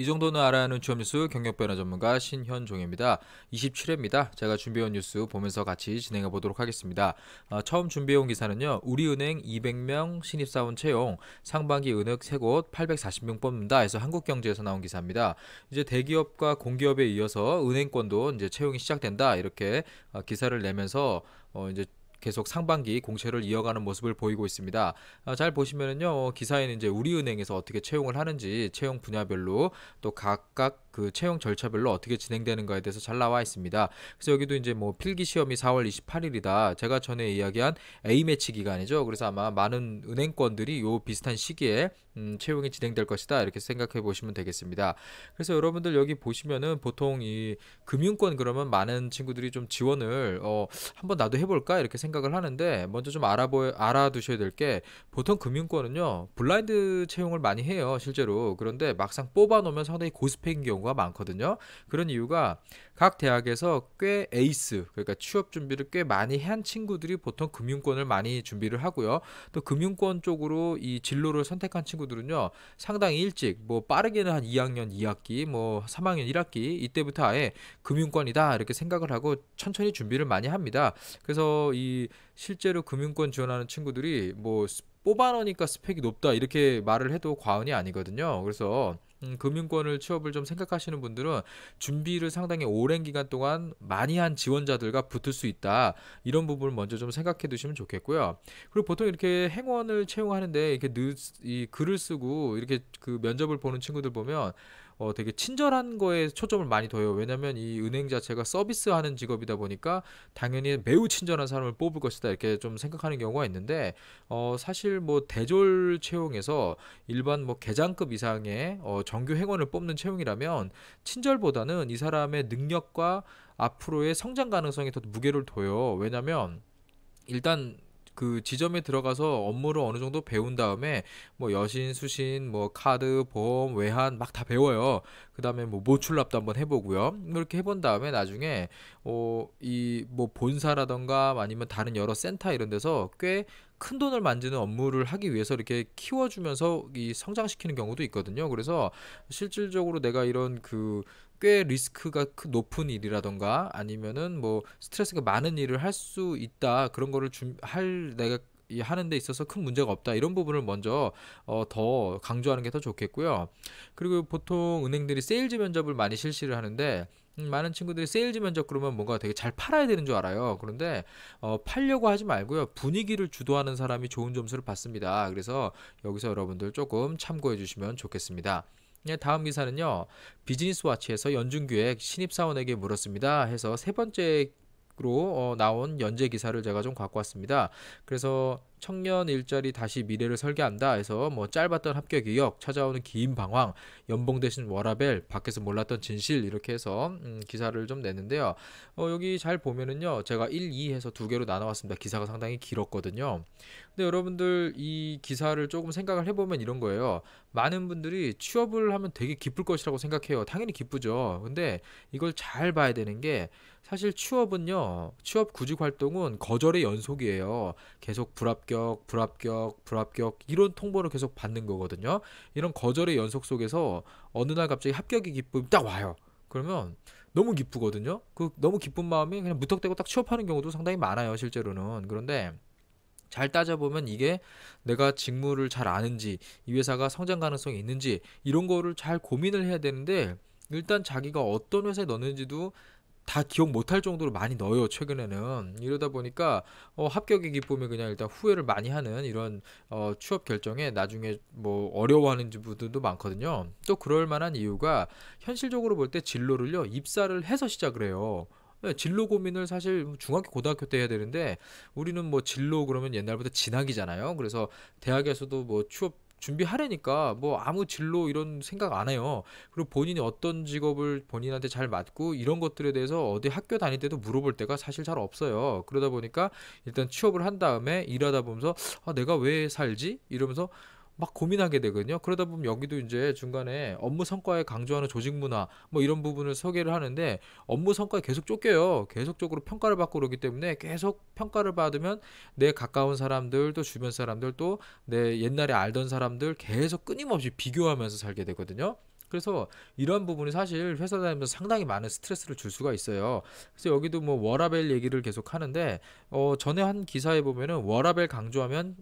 이 정도는 알아야 하는 취업 뉴스 경력 변화 전문가 신현종입니다. 27회입니다. 제가 준비해온 뉴스 보면서 같이 진행해 보도록 하겠습니다. 아, 처음 준비해온 기사는요. 우리은행 200명 신입사원 채용 상반기 은행 3곳 840명 뽑는다 해서 한국경제에서 나온 기사입니다. 이제 대기업과 공기업에 이어서 은행권도 이제 채용이 시작된다 이렇게 어, 기사를 내면서 어, 이제 계속 상반기 공채를 이어가는 모습을 보이고 있습니다. 아, 잘 보시면은요 기사에는 이제 우리은행에서 어떻게 채용을 하는지 채용 분야별로 또 각각 그 채용 절차별로 어떻게 진행되는가에 대해서 잘 나와 있습니다. 그래서 여기도 이제 뭐 필기 시험이 4월 28일이다. 제가 전에 이야기한 A 매치 기간이죠. 그래서 아마 많은 은행권들이 요 비슷한 시기에 음, 채용이 진행될 것이다. 이렇게 생각해 보시면 되겠습니다. 그래서 여러분들 여기 보시면은 보통 이 금융권 그러면 많은 친구들이 좀 지원을 어, 한번 나도 해볼까 이렇게 생각을 하는데 먼저 좀 알아보 알아두셔야 될 게 보통 금융권은요 블라인드 채용을 많이 해요 실제로 그런데 막상 뽑아놓으면 상당히 고스펙인 경우 경우가 많거든요. 그런 이유가 각 대학에서 꽤 에이스 그러니까 취업 준비를 꽤 많이 한 친구들이 보통 금융권을 많이 준비를 하고요. 또 금융권 쪽으로 이 진로를 선택한 친구들은요 상당히 일찍 뭐 빠르게는 한 2학년 2학기 뭐 3학년 1학기 이때부터 아예 금융권이다 이렇게 생각을 하고 천천히 준비를 많이 합니다. 그래서 이 실제로 금융권 지원하는 친구들이 뭐 뽑아놓으니까 스펙이 높다 이렇게 말을 해도 과언이 아니거든요. 그래서 음, 금융권을 취업을 좀 생각하시는 분들은 준비를 상당히 오랜 기간 동안 많이 한 지원자들과 붙을 수 있다 이런 부분을 먼저 좀 생각해 두시면 좋겠고요. 그리고 보통 이렇게 행원을 채용하는데 이렇게 늦, 이 글을 쓰고 이렇게 그 면접을 보는 친구들 보면 어, 되게 친절한 거에 초점을 많이 둬요. 왜냐면 이 은행 자체가 서비스하는 직업이다 보니까 당연히 매우 친절한 사람을 뽑을 것이다 이렇게 좀 생각하는 경우가 있는데 어, 사실 뭐 대졸 채용에서 일반 뭐 계장급 이상의 어, 정규 행원을 뽑는 채용이라면 친절보다는 이 사람의 능력과 앞으로의 성장 가능성이 더 무게를 둬요. 왜냐면 일단 그 지점에 들어가서 업무를 어느 정도 배운 다음에 뭐 여신, 수신, 뭐 카드, 보험, 외환 막 다 배워요. 그 다음에 뭐 모출납도 한번 해보고요. 뭐 이렇게 해본 다음에 나중에 어, 이 뭐 본사라던가 아니면 다른 여러 센터 이런 데서 꽤 큰 돈을 만드는 업무를 하기 위해서 이렇게 키워주면서 이 성장시키는 경우도 있거든요. 그래서 실질적으로 내가 이런 그꽤 리스크가 높은 일이라던가 아니면은 뭐 스트레스가 많은 일을 할 수 있다 그런 거를 준, 할 내가 하는 데 있어서 큰 문제가 없다 이런 부분을 먼저 어, 더 강조하는 게 더 좋겠고요 그리고 보통 은행들이 세일즈 면접을 많이 실시를 하는데 음, 많은 친구들이 세일즈 면접 그러면 뭔가 되게 잘 팔아야 되는 줄 알아요. 그런데 어, 팔려고 하지 말고요. 분위기를 주도하는 사람이 좋은 점수를 받습니다. 그래서 여기서 여러분들 조금 참고해 주시면 좋겠습니다. 네, 다음 기사는요. 비즈니스 와치에서 연준기획 신입사원에게 물었습니다. 해서 세 번째 로 어, 나온 연재 기사를 제가 좀 갖고 왔습니다. 그래서 청년 일자리 다시 미래를 설계한다 해서 뭐 짧았던 합격 이역 찾아오는 긴 방황, 연봉 대신 워라벨, 밖에서 몰랐던 진실 이렇게 해서 음, 기사를 좀 냈는데요. 어, 여기 잘 보면은요. 제가 1, 2 해서 두 개로 나눠왔습니다. 기사가 상당히 길었거든요. 근데 여러분들 이 기사를 조금 생각을 해보면 이런 거예요. 많은 분들이 취업을 하면 되게 기쁠 것이라고 생각해요. 당연히 기쁘죠. 근데 이걸 잘 봐야 되는 게 사실 취업은요. 취업 구직 활동은 거절의 연속이에요. 계속 불합 불합격, 불합격, 불합격 이런 통보를 계속 받는 거거든요. 이런 거절의 연속 속에서 어느 날 갑자기 합격의 기쁨이 딱 와요. 그러면 너무 기쁘거든요. 그 너무 기쁜 마음이 그냥 무턱대고 딱 취업하는 경우도 상당히 많아요, 실제로는. 그런데 잘 따져보면 이게 내가 직무를 잘 아는지, 이 회사가 성장 가능성이 있는지 이런 거를 잘 고민을 해야 되는데 일단 자기가 어떤 회사에 넣는지도 다 기억 못할 정도로 많이 넣어요 최근에는 이러다 보니까 어, 합격의 기쁨에 그냥 일단 후회를 많이 하는 이런 어, 취업 결정에 나중에 뭐 어려워하는 분들도 많거든요 또 그럴 만한 이유가 현실적으로 볼 때 진로를요 입사를 해서 시작을 해요 네, 진로 고민을 사실 뭐 중학교 고등학교 때 해야 되는데 우리는 뭐 진로 그러면 옛날보다 진학이잖아요 그래서 대학에서도 뭐 취업 준비하려니까 뭐 아무 진로 이런 생각 안 해요. 그리고 본인이 어떤 직업을 본인한테 잘 맞고 이런 것들에 대해서 어디 학교 다닐 때도 물어볼 때가 사실 잘 없어요. 그러다 보니까 일단 취업을 한 다음에 일하다 보면서 아, 내가 왜 살지? 이러면서 막 고민하게 되거든요. 그러다 보면 여기도 이제 중간에 업무 성과에 강조하는 조직 문화 뭐 이런 부분을 소개를 하는데 업무 성과에 계속 쫓겨요. 계속적으로 평가를 받고 그러기 때문에 계속 평가를 받으면 내 가까운 사람들 또 주변 사람들 또 내 옛날에 알던 사람들 계속 끊임없이 비교하면서 살게 되거든요. 그래서 이런 부분이 사실 회사 다니면서 상당히 많은 스트레스를 줄 수가 있어요. 그래서 여기도 뭐 워라벨 얘기를 계속 하는데 어 전에 한 기사에 보면은 워라벨 강조하면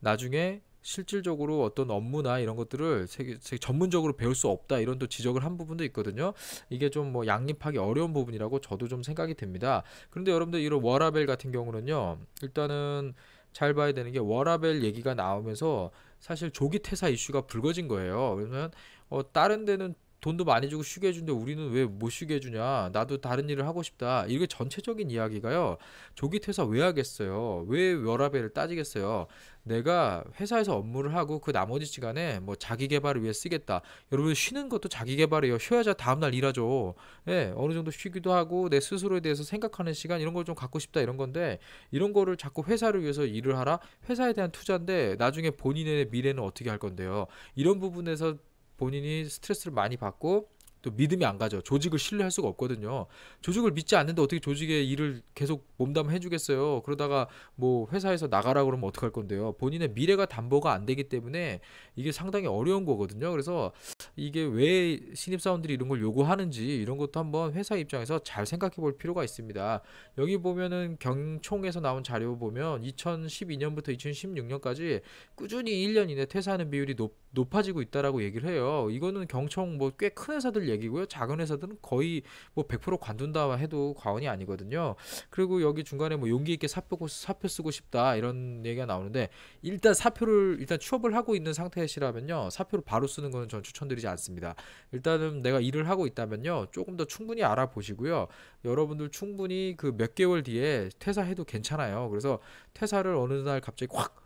나중에 실질적으로 어떤 업무나 이런 것들을 세계, 세계 전문적으로 배울 수 없다 이런 또 지적을 한 부분도 있거든요. 이게 좀 뭐 양립하기 어려운 부분이라고 저도 좀 생각이 됩니다. 그런데 여러분들 이런 워라벨 같은 경우는요. 일단은 잘 봐야 되는 게 워라벨 얘기가 나오면서 사실 조기 퇴사 이슈가 불거진 거예요. 그러면 어 다른 데는 돈도 많이 주고 쉬게 해준데 우리는 왜 못 쉬게 해주냐 나도 다른 일을 하고 싶다 이게 전체적인 이야기가요 조기 퇴사 왜 하겠어요 왜 워라밸을 따지겠어요 내가 회사에서 업무를 하고 그 나머지 시간에 뭐 자기 개발을 위해 쓰겠다 여러분 쉬는 것도 자기 개발이에요 쉬어야 다음날 일하죠 예 네, 어느 정도 쉬기도 하고 내 스스로에 대해서 생각하는 시간 이런 걸 좀 갖고 싶다 이런 건데 이런 거를 자꾸 회사를 위해서 일을 하라 회사에 대한 투자인데 나중에 본인의 미래는 어떻게 할 건데요 이런 부분에서 본인이 스트레스를 많이 받고 또 믿음이 안 가죠. 조직을 신뢰할 수가 없거든요. 조직을 믿지 않는데 어떻게 조직의 일을 계속 몸담 해주겠어요. 그러다가 뭐 회사에서 나가라 그러면 어떡할 건데요. 본인의 미래가 담보가 안 되기 때문에 이게 상당히 어려운 거거든요. 그래서 이게 왜 신입사원들이 이런 걸 요구하는지 이런 것도 한번 회사 입장에서 잘 생각해 볼 필요가 있습니다. 여기 보면은 경총에서 나온 자료 보면 2012년부터 2016년까지 꾸준히 1년 이내 퇴사하는 비율이 높, 아지고 있다라고 얘기를 해요. 이거는 경총 뭐 꽤 큰 회사들 얘기고요. 작은 회사들은 거의 뭐 100% 관둔다 해도 과언이 아니거든요. 그리고 여기 중간에 뭐 용기 있게 사표, 사표 쓰고 싶다 이런 얘기가 나오는데 일단 사표를 일단 취업을 하고 있는 상태시라면요. 사표를 바로 쓰는 거는 전 추천드리지 않습니다. 일단은 내가 일을 하고 있다면요. 조금 더 충분히 알아보시고요. 여러분들 충분히 그 몇 개월 뒤에 퇴사해도 괜찮아요. 그래서 퇴사를 어느 날 갑자기 확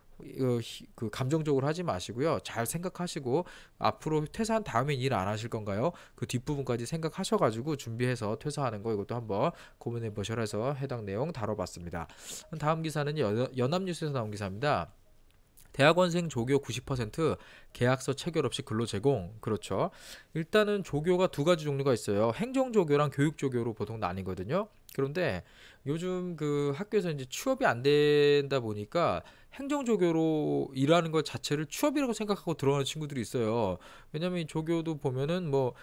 그 감정적으로 하지 마시고요. 잘 생각하시고 앞으로 퇴사한 다음에일 안 하실 건가요? 그 뒷부분까지 생각하셔가지고 준비해서 퇴사하는 거 이것도 한번 고민해 보셔라 해서 해당 내용 다뤄봤습니다. 다음 기사는 연합뉴스에서 나온 기사입니다. 대학원생 조교 90% 계약서 체결 없이 근로 제공 그렇죠. 일단은 조교가 두 가지 종류가 있어요. 행정 조교랑 교육 조교로 보통 나뉘거든요. 그런데 요즘 그 학교에서 이제 취업이 안 된다 보니까 행정조교로 일하는 것 자체를 취업이라고 생각하고 들어가는 친구들이 있어요. 왜냐면 조교도 보면은 뭐,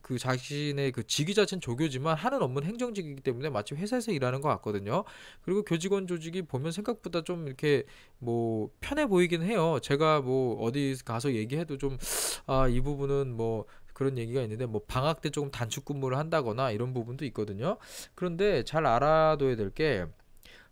그 자신의 그 직위 자체는 조교지만 하는 업무는 행정직이기 때문에 마치 회사에서 일하는 것 같거든요. 그리고 교직원 조직이 보면 생각보다 좀 이렇게 뭐 편해 보이긴 해요. 제가 뭐 어디 가서 얘기해도 좀, 아, 이 부분은 뭐 그런 얘기가 있는데 뭐 방학 때 조금 단축 근무를 한다거나 이런 부분도 있거든요. 그런데 잘 알아둬야 될게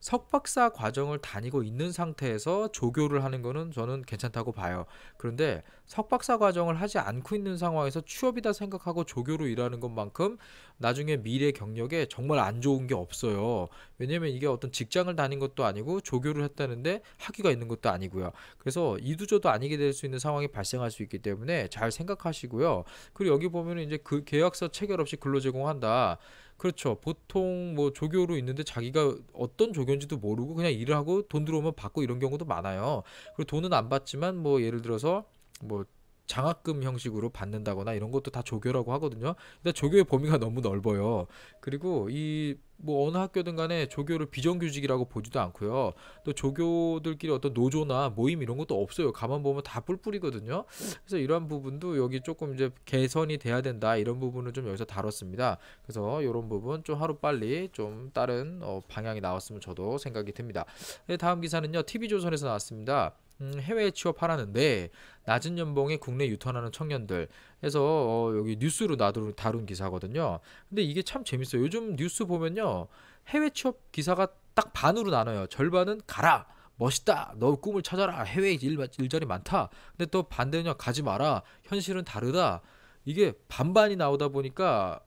석박사 과정을 다니고 있는 상태에서 조교를 하는 거는 저는 괜찮다고 봐요. 그런데 석박사 과정을 하지 않고 있는 상황에서 취업이다 생각하고 조교로 일하는 것만큼 나중에 미래 경력에 정말 안 좋은 게 없어요. 왜냐면 이게 어떤 직장을 다닌 것도 아니고 조교를 했다는데 학위가 있는 것도 아니고요. 그래서 이두저도 아니게 될 수 있는 상황이 발생할 수 있기 때문에 잘 생각하시고요. 그리고 여기 보면 이제 그 계약서 체결 없이 근로 제공한다. 그렇죠. 보통 뭐 조교로 있는데 자기가 어떤 조교인지도 모르고 그냥 일을 하고 돈 들어오면 받고 이런 경우도 많아요. 그리고 돈은 안 받지만 뭐 예를 들어서 뭐 장학금 형식으로 받는다거나 이런 것도 다 조교라고 하거든요. 근데 조교의 범위가 너무 넓어요. 그리고 이 뭐 어느 학교든 간에 조교를 비정규직이라고 보지도 않고요. 또 조교들끼리 어떤 노조나 모임 이런 것도 없어요. 가만 보면 다 뿔뿔이거든요. 그래서 이러한 부분도 여기 조금 이제 개선이 돼야 된다 이런 부분을 좀 여기서 다뤘습니다. 그래서 이런 부분 좀 하루 빨리 좀 다른 어 방향이 나왔으면 저도 생각이 듭니다. 네, 다음 기사는요. TV조선에서 나왔습니다. 음, 해외에 취업하라는데 낮은 연봉에 국내 유턴하는 청년들 해서 어, 여기 뉴스로 나도 다룬 기사거든요. 근데 이게 참 재밌어요. 요즘 뉴스 보면요. 해외 취업 기사가 딱 반으로 나눠요. 절반은 가라. 멋있다. 너 꿈을 찾아라. 해외 일, 일자리 많다. 근데 또 반대는요. 가지 마라. 현실은 다르다. 이게 반반이 나오다 보니까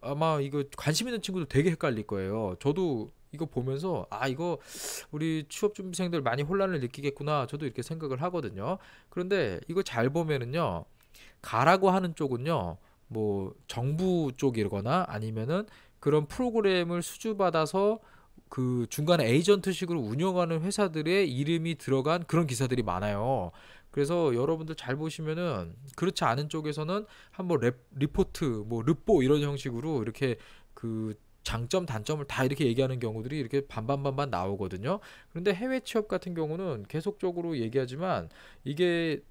아마 이거 관심 있는 친구도 되게 헷갈릴 거예요. 저도 이거 보면서 아 이거 우리 취업 준비생들 많이 혼란을 느끼겠구나 저도 이렇게 생각을 하거든요. 그런데 이거 잘 보면은요 가라고 하는 쪽은요 뭐 정부 쪽이거나 아니면은 그런 프로그램을 수주받아서 그 중간에 에이전트식으로 운영하는 회사들의 이름이 들어간 그런 기사들이 많아요. 그래서 여러분들 잘 보시면은 그렇지 않은 쪽에서는 한번 랩, 리포트 뭐 르뽀 이런 형식으로 이렇게 그 장점 단점을 다 이렇게 얘기하는 경우들이 이렇게 반반반반 나오거든요. 그런데 해외 취업 같은 경우는 계속적으로 얘기하지만 이게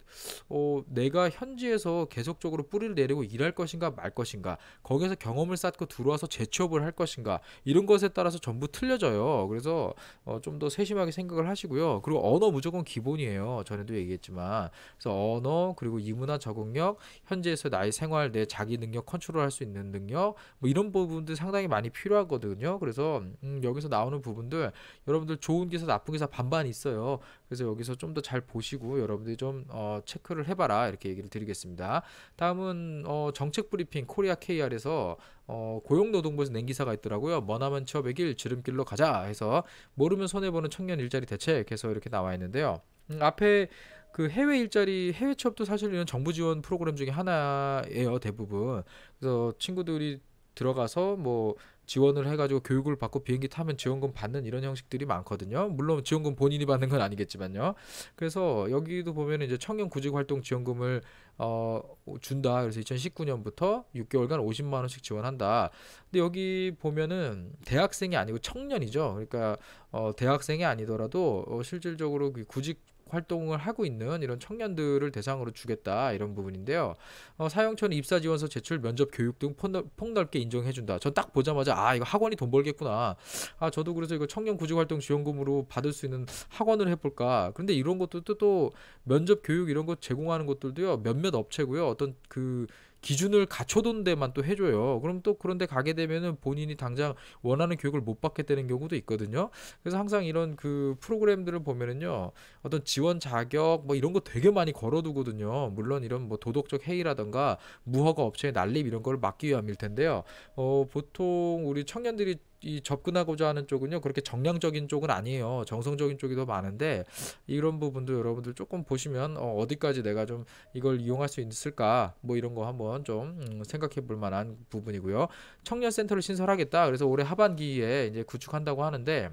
어, 내가 현지에서 계속적으로 뿌리를 내리고 일할 것인가 말 것인가 거기에서 경험을 쌓고 들어와서 재취업을 할 것인가 이런 것에 따라서 전부 틀려져요. 그래서 어, 좀더 세심하게 생각을 하시고요. 그리고 언어 무조건 기본이에요. 전에도 얘기했지만 그래서 언어 그리고 이문화 적응력 현지에서 나의 생활 내 자기 능력 컨트롤할 수 있는 능력 뭐 이런 부분들 상당히 많이 필요해요 필요하거든요. 그래서 음, 여기서 나오는 부분들 여러분들 좋은 기사 나쁜 기사 반반 있어요. 그래서 여기서 좀 더 잘 보시고 여러분들이 좀 어, 체크를 해봐라 이렇게 얘기를 드리겠습니다. 다음은 어, 정책 브리핑 코리아 KR에서 어, 고용노동부에서 낸 기사가 있더라고요. 머나먼 취업의 길 지름길로 가자 해서 모르면 손해보는 청년 일자리 대책 해서 이렇게 나와 있는데요. 음, 앞에 그 해외 일자리 해외 취업도 사실 이런 정부 지원 프로그램 중에 하나예요 대부분 그래서 친구들이 들어가서 뭐 지원을 해가지고 교육을 받고 비행기 타면 지원금 받는 이런 형식들이 많거든요. 물론 지원금 본인이 받는 건 아니겠지만요. 그래서 여기도 보면 이제 청년 구직 활동 지원금을 어 준다. 그래서 2019년부터 6개월간 50만 원씩 지원한다. 근데 여기 보면은 대학생이 아니고 청년이죠. 그러니까 어 대학생이 아니더라도 어 실질적으로 그 구직 활동을 하고 있는 이런 청년들을 대상으로 주겠다 이런 부분인데요. 어, 사형천 입사 지원서 제출, 면접, 교육 등 폭넓, 게 인정해준다. 전 딱 보자마자 아 이거 학원이 돈 벌겠구나. 아 저도 그래서 이거 청년 구직활동 지원금으로 받을 수 있는 학원을 해볼까. 그런데 이런 것도 또, 또 면접 교육 이런 거 제공하는 것들도요 몇몇 업체고요 어떤 그 기준을 갖춰둔 데만 또 해줘요. 그럼 또 그런데 가게 되면은 본인이 당장 원하는 교육을 못 받게 되는 경우도 있거든요. 그래서 항상 이런 그 프로그램들을 보면은요, 어떤 지원 자격 뭐 이런 거 되게 많이 걸어두거든요. 물론 이런 뭐 도덕적 해이라던가 무허가 업체의 난립 이런 걸 막기 위함일 텐데요. 어, 보통 우리 청년들이 이 접근하고자 하는 쪽은요 그렇게 정량적인 쪽은 아니에요 정성적인 쪽이 더 많은데 이런 부분도 여러분들 조금 보시면 어, 디까지 내가 좀 이걸 이용할 수 있을까 뭐 이런 거 한번 좀 음, 생각해 볼 만한 부분이고요 청년센터를 신설하겠다 그래서 올해 하반기에 이제 구축한다고 하는데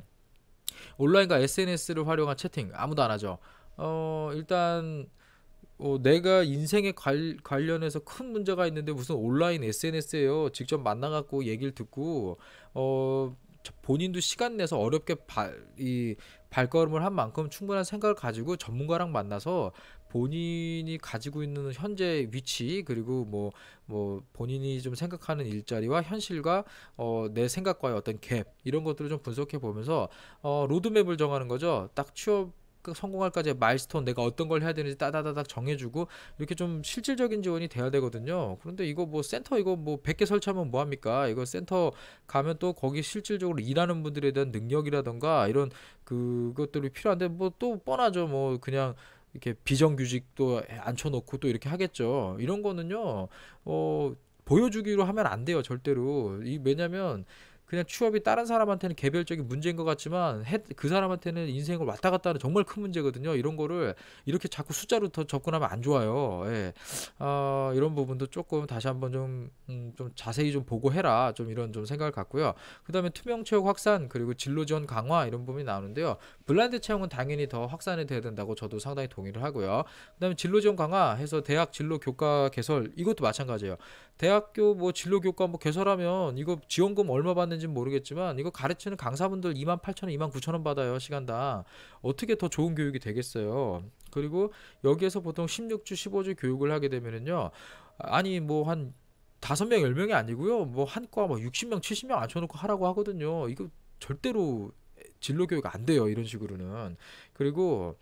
온라인과 SNS를 활용한 채팅 아무도 안 하죠 어 일단 어, 내가 인생에 관, 관련해서 큰 문제가 있는데 무슨 온라인 SNS에요. 직접 만나갖고 얘기를 듣고, 어, 본인도 시간 내서 어렵게 바, 이 발걸음을 한 만큼 충분한 생각을 가지고 전문가랑 만나서 본인이 가지고 있는 현재 위치 그리고 뭐뭐 뭐 본인이 좀 생각하는 일자리와 현실과 어, 내 생각과의 어떤 갭 이런 것들을 좀 분석해 보면서 어, 로드맵을 정하는 거죠. 딱 취업 그 성공할까지 마일스톤 내가 어떤 걸 해야 되는지 따다다닥 정해주고 이렇게 좀 실질적인 지원이 돼야 되거든요. 그런데 이거 뭐 센터 이거 뭐 100개 설치하면 뭐 합니까? 이거 센터 가면 또 거기 실질적으로 일하는 분들에 대한 능력이라던가 이런 그것들이 필요한데 뭐 또 뻔하죠. 뭐 그냥 이렇게 비정규직도 앉혀놓고 또 이렇게 하겠죠. 이런 거는요, 어, 보여주기로 하면 안 돼요, 절대로. 이, 왜냐면, 그냥 취업이 다른 사람한테는 개별적인 문제인 것 같지만 그 사람한테는 인생을 왔다 갔다 하는 정말 큰 문제거든요. 이런 거를 이렇게 자꾸 숫자로 더 접근하면 안 좋아요. 예. 어, 이런 부분도 조금 다시 한번 좀, 음, 좀 자세히 좀 보고해라. 좀 이런 좀 생각을 갖고요. 그 다음에 투명 체육 확산 그리고 진로 지원 강화 이런 부분이 나오는데요. 블라인드 채용은 당연히 더 확산이 돼야 된다고 저도 상당히 동의를 하고요. 그 다음에 진로 지원 강화 해서 대학 진로 교과 개설 이것도 마찬가지예요. 대학교 뭐 진로 교과 뭐 개설하면 이거 지원금 얼마 받는지 모르겠지만 이거 가르치는 강사분들 2만 8천 원, 2만 9천 원 받아요 시간당 어떻게 더 좋은 교육이 되겠어요? 그리고 여기에서 보통 16주, 15주 교육을 하게 되면은요 아니 뭐 한 다섯 명, 열 명이 아니고요. 뭐 한과 뭐 60명, 70명 앉혀놓고 하라고 하거든요. 이거 절대로 진로 교육 안 돼요. 이런 식으로는. 그리고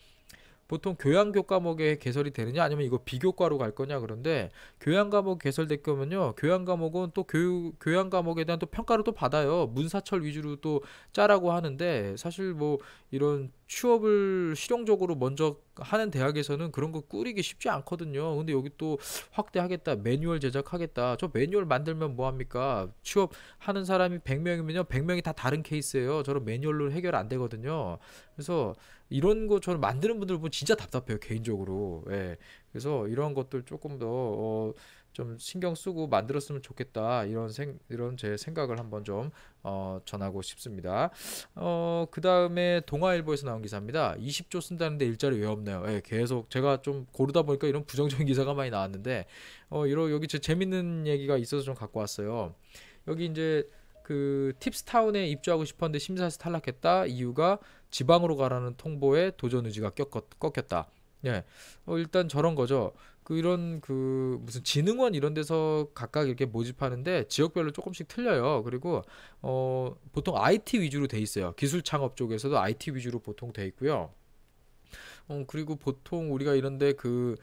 보통 교양교 과목에 개설이 되느냐 아니면 이거 비교과로 갈 거냐 그런데 교양 과목 개설될 거면요 교양 과목은 또 교육 교양 과목에 대한 또 평가를 또 받아요 문사철 위주로 또 짜라고 하는데 사실 뭐 이런 취업을 실용적으로 먼저 하는 대학에서는 그런 거 꾸리기 쉽지 않거든요. 근데 여기 또 확대하겠다. 매뉴얼 제작하겠다. 저 매뉴얼 만들면 뭐 합니까? 취업하는 사람이 100명이면요. 100명이 다 다른 케이스예요. 저런 매뉴얼로 해결 안 되거든요. 그래서 이런 거저런 만드는 분들 보면 진짜 답답해요. 개인적으로. 예. 그래서 이런 것들 조금 더 어, 좀 신경 쓰고 만들었으면 좋겠다 이런 생 이런 제 생각을 한번 좀 어, 전하고 싶습니다. 어, 그 다음에 동아일보에서 나온 기사입니다. 20조 쓴다는데 일자리 왜 없나요? 예, 계속 제가 좀 고르다 보니까 이런 부정적인 기사가 많이 나왔는데 어, 이러 여기 제 재밌는 얘기가 있어서 좀 갖고 왔어요. 여기 이제 그 팁스타운에 입주하고 싶었는데 심사에서 탈락했다. 이유가 지방으로 가라는 통보에 도전 의지가 꺾었, 꺾였다. 예, 어, 일단 저런 거죠. 그런 그 무슨 진흥원 이런 데서 각각 이렇게 모집하는데 지역별로 조금씩 틀려요. 그리고 어 보통 IT 위주로 돼 있어요. 기술 창업 쪽에서도 IT 위주로 보통 돼 있고요. 어 그리고 보통 우리가 이런데 그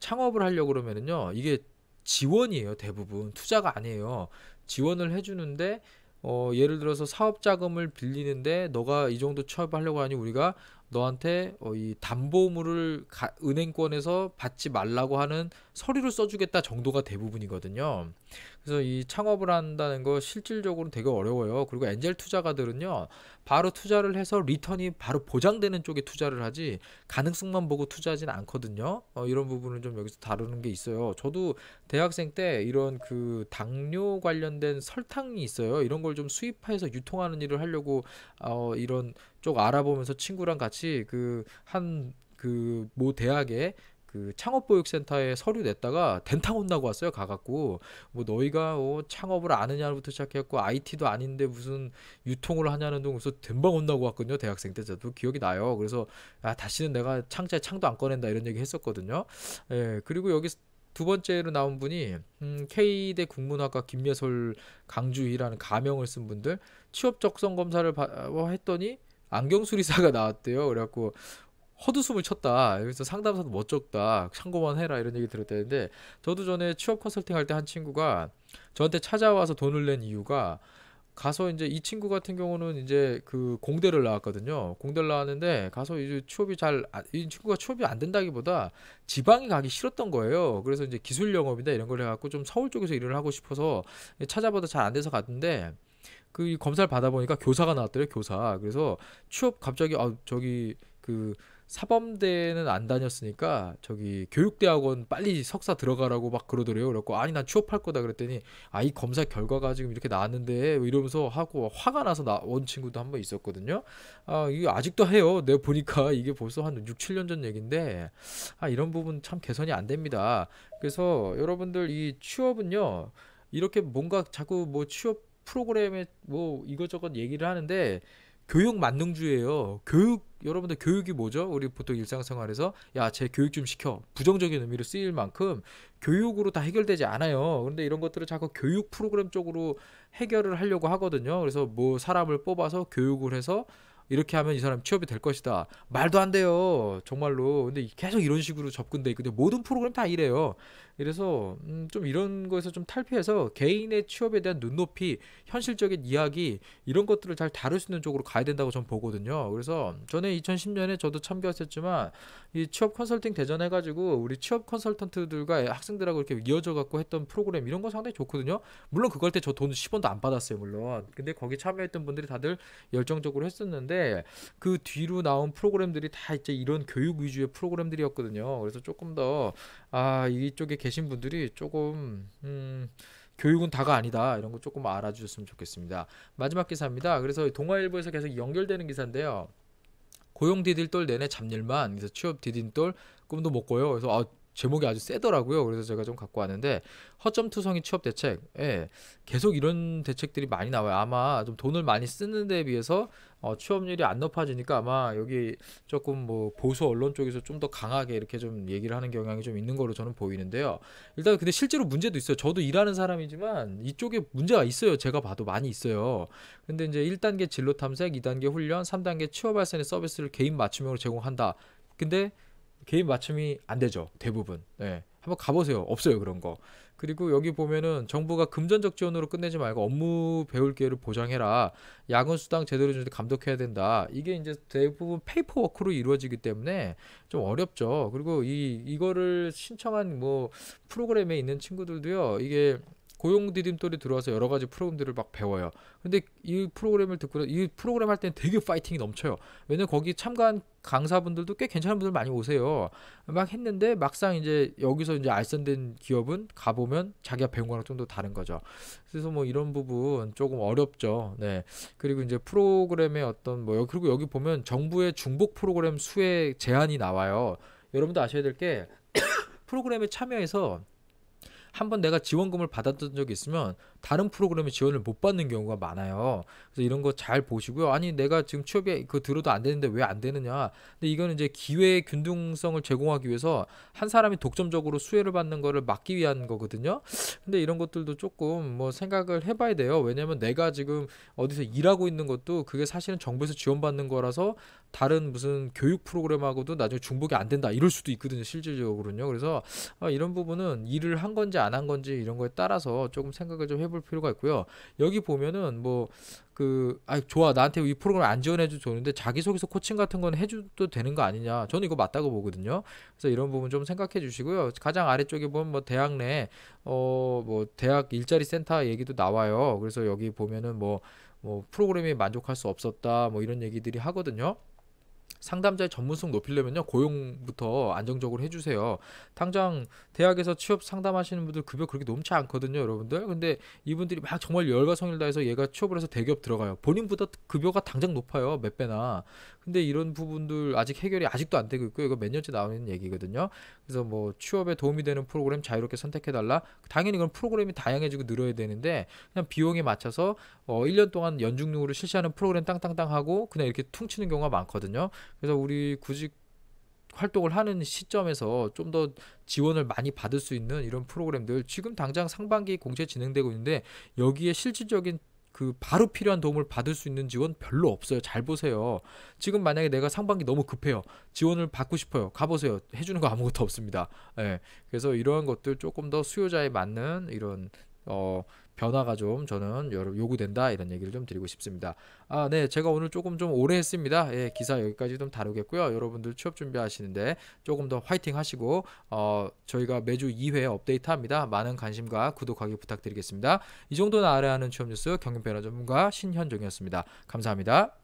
창업을 하려고 그러면은요. 이게 지원이에요. 대부분 투자가 아니에요. 지원을 해 주는데 어 예를 들어서 사업 자금을 빌리는데 너가 이 정도 취업하려고 하니 우리가 너한테 어, 이 담보물을 가, 은행권에서 받지 말라고 하는 서류를 써주겠다 정도가 대부분이거든요. 그래서 이 창업을 한다는 거 실질적으로 되게 어려워요. 그리고 엔젤 투자가들은요. 바로 투자를 해서 리턴이 바로 보장되는 쪽에 투자를 하지 가능성만 보고 투자하진 않거든요. 어, 이런 부분을 좀 여기서 다루는 게 있어요. 저도 대학생 때 이런 그 당뇨 관련된 설탕이 있어요. 이런 걸 좀 수입해서 유통하는 일을 하려고 어, 이런 쪽 알아보면서 친구랑 같이 그 한 그 모 대학에 그 창업보육센터에 서류 냈다가 된탕 혼나고 왔어요. 가갖고 뭐 너희가 어, 창업을 아느냐부터 시작했고 IT도 아닌데 무슨 유통을 하냐는 둥 그래서 된방 혼나고 왔거든요. 대학생 때 저도 기억이 나요. 그래서 아 다시는 내가 창자에 창도 안 꺼낸다 이런 얘기 했었거든요. 예 그리고 여기 두 번째로 나온 분이 음, K대 국문학과 김예솔 강주희라는 가명을 쓴 분들 취업 적성 검사를 바, 어, 했더니 안경 수리사가 나왔대요. 그래갖고 헛웃음을 쳤다. 여기서 상담사도 멋쩍다. 참고만 해라. 이런 얘기 들었다는데 저도 전에 취업 컨설팅 할 때 한 친구가 저한테 찾아와서 돈을 낸 이유가 가서 이제 이 친구 같은 경우는 이제 그 공대를 나왔거든요. 공대를 나왔는데 가서 이제 취업이 잘 이 친구가 취업이 안 된다기보다 지방에 가기 싫었던 거예요. 그래서 이제 기술 영업이다 이런 걸 해갖고 좀 서울 쪽에서 일을 하고 싶어서 찾아봐도 잘 안 돼서 갔는데 그 검사를 받아보니까 교사가 나왔더래요. 교사. 그래서 취업 갑자기 아 저기 그 사범대는 안 다녔으니까 저기 교육대학원 빨리 석사 들어가라고 막 그러더래요. 그래갖고 아니 난 취업할 거다 그랬더니 아 이 검사 결과가 지금 이렇게 나왔는데 뭐 이러면서 하고 화가 나서 나온 친구도 한 번 있었거든요. 아 이게 아직도 해요. 내가 보니까 이게 벌써 한 6, 7년 전 얘긴데 아 이런 부분 참 개선이 안 됩니다. 그래서 여러분들 이 취업은요 이렇게 뭔가 자꾸 뭐 취업 프로그램에 뭐 이것저것 얘기를 하는데 교육 만능주의예요. 교육 여러분들 교육이 뭐죠? 우리 보통 일상생활에서 야 제 교육 좀 시켜 부정적인 의미로 쓰일 만큼 교육으로 다 해결되지 않아요. 그런데 이런 것들을 자꾸 교육 프로그램 쪽으로 해결을 하려고 하거든요. 그래서 뭐 사람을 뽑아서 교육을 해서 이렇게 하면 이 사람 취업이 될 것이다. 말도 안 돼요. 정말로. 근데 계속 이런 식으로 접근돼 있거든요. 모든 프로그램 다 이래요. 이래서 음, 좀 이런 거에서 좀 탈피해서 개인의 취업에 대한 눈높이, 현실적인 이야기 이런 것들을 잘 다룰 수 있는 쪽으로 가야 된다고 저는 보거든요. 그래서 전에 2010년에 저도 참여했었지만 이 취업 컨설팅 대전 해가지고 우리 취업 컨설턴트들과 학생들하고 이렇게 이어져 갖고 했던 프로그램 이런 거 상당히 좋거든요. 물론 그걸 때저 돈 10원도 안 받았어요, 물론. 근데 거기 참여했던 분들이 다들 열정적으로 했었는데 그 뒤로 나온 프로그램들이 다 이제 이런 교육 위주의 프로그램들이었거든요. 그래서 조금 더 아 이쪽에 계신 분들이 조금 음, 교육은 다가 아니다 이런 거 조금 알아주셨으면 좋겠습니다. 마지막 기사입니다. 그래서 동아일보에서 계속 연결되는 기사인데요. 고용 디딜 돌 내내 잡일만 그래서 취업 디딜돌 꿈도 못 꿔요. 그래서 아 제목이 아주 세더라고요. 그래서 제가 좀 갖고 왔는데 허점 투성이 취업 대책. 예. 계속 이런 대책들이 많이 나와요. 아마 좀 돈을 많이 쓰는 데 비해서 어, 취업률이 안 높아지니까 아마 여기 조금 뭐 보수 언론 쪽에서 좀 더 강하게 이렇게 좀 얘기를 하는 경향이 좀 있는 걸로 저는 보이는데요. 일단 근데 실제로 문제도 있어요. 저도 일하는 사람이지만 이쪽에 문제가 있어요. 제가 봐도 많이 있어요. 근데 이제 1단계 진로 탐색, 2단계 훈련, 3단계 취업 발생의 서비스를 개인 맞춤형으로 제공한다. 근데 개인 맞춤이 안 되죠. 대부분. 네. 한번 가보세요. 없어요. 그런 거. 그리고 여기 보면은 정부가 금전적 지원으로 끝내지 말고 업무 배울 기회를 보장해라. 야근 수당 제대로 주는데 감독해야 된다. 이게 이제 대부분 페이퍼워크로 이루어지기 때문에 좀 어렵죠. 그리고 이 이거를 신청한 뭐 프로그램에 있는 친구들도요. 이게 고용 디딤돌이 들어와서 여러 가지 프로그램들을 막 배워요. 근데 이 프로그램을 듣고 이 프로그램 할 때는 되게 파이팅이 넘쳐요. 왜냐면 거기 참가한 강사분들도 꽤 괜찮은 분들 많이 오세요. 막 했는데 막상 이제 여기서 이제 알선된 기업은 가보면 자기가 배운 거랑 좀 더 다른 거죠. 그래서 뭐 이런 부분 조금 어렵죠. 네. 그리고 이제 프로그램의 어떤 뭐 그리고 여기 보면 정부의 중복 프로그램 수의 제한이 나와요. 여러분도 아셔야 될 게 프로그램에 참여해서 한번 내가 지원금을 받았던 적이 있으면 다른 프로그램에 지원을 못 받는 경우가 많아요. 그래서 이런 거 잘 보시고요. 아니 내가 지금 취업에 그 들어도 안 되는데 왜 안 되느냐. 근데 이거는 이제 기회의 균등성을 제공하기 위해서 한 사람이 독점적으로 수혜를 받는 거를 막기 위한 거거든요. 근데 이런 것들도 조금 뭐 생각을 해봐야 돼요. 왜냐면 내가 지금 어디서 일하고 있는 것도 그게 사실은 정부에서 지원받는 거라서 다른 무슨 교육 프로그램하고도 나중에 중복이 안 된다 이럴 수도 있거든요 실질적으로는요 그래서 아, 이런 부분은 일을 한 건지 안 한 건지 이런 거에 따라서 조금 생각을 좀 해볼 해볼 필요가 있고요. 여기 보면은 뭐 그아 좋아 나한테 이 프로그램 안 지원해줘도 좋은데 자기소개서 코칭 같은 건 해줘도 되는 거 아니냐 저는 이거 맞다고 보거든요 그래서 이런 부분 좀 생각해 주시고요 가장 아래쪽에 보면 뭐 대학 내 어 뭐 대학 일자리 센터 얘기도 나와요 그래서 여기 보면은 뭐뭐 뭐 프로그램이 만족할 수 없었다 뭐 이런 얘기들이 하거든요 상담자의 전문성 높이려면요 고용부터 안정적으로 해주세요. 당장 대학에서 취업 상담하시는 분들 급여 그렇게 넘지 않거든요, 여러분들. 근데 이분들이 막 정말 열과 성일 다해서 얘가 취업을 해서 대기업 들어가요. 본인보다 급여가 당장 높아요, 몇 배나. 근데 이런 부분들 아직 해결이 아직도 안 되고 있고 이거 몇 년째 나오는 얘기거든요. 그래서 뭐 취업에 도움이 되는 프로그램 자유롭게 선택해달라. 당연히 그건 프로그램이 다양해지고 늘어야 되는데 그냥 비용에 맞춰서 어 1년 동안 연중률으로 실시하는 프로그램 땅땅땅 하고 그냥 이렇게 퉁치는 경우가 많거든요. 그래서 우리 구직 활동을 하는 시점에서 좀 더 지원을 많이 받을 수 있는 이런 프로그램들 지금 당장 상반기 공채 진행되고 있는데 여기에 실질적인 그 바로 필요한 도움을 받을 수 있는 지원 별로 없어요. 잘 보세요. 지금 만약에 내가 상반기 너무 급해요. 지원을 받고 싶어요. 가보세요. 해주는 거 아무것도 없습니다. 예. 그래서 이러한 것들 조금 더 수요자에 맞는 이런 어 변화가 좀 저는 요구된다 이런 얘기를 좀 드리고 싶습니다. 아, 네. 제가 오늘 조금 좀 오래 했습니다. 예, 기사 여기까지 좀 다루겠고요. 여러분들 취업 준비하시는데 조금 더 화이팅 하시고 어, 저희가 매주 2회 업데이트 합니다. 많은 관심과 구독하기 부탁드리겠습니다. 이 정도는 알아야 하는 취업 뉴스 경영 변화 전문가 신현종이었습니다. 감사합니다.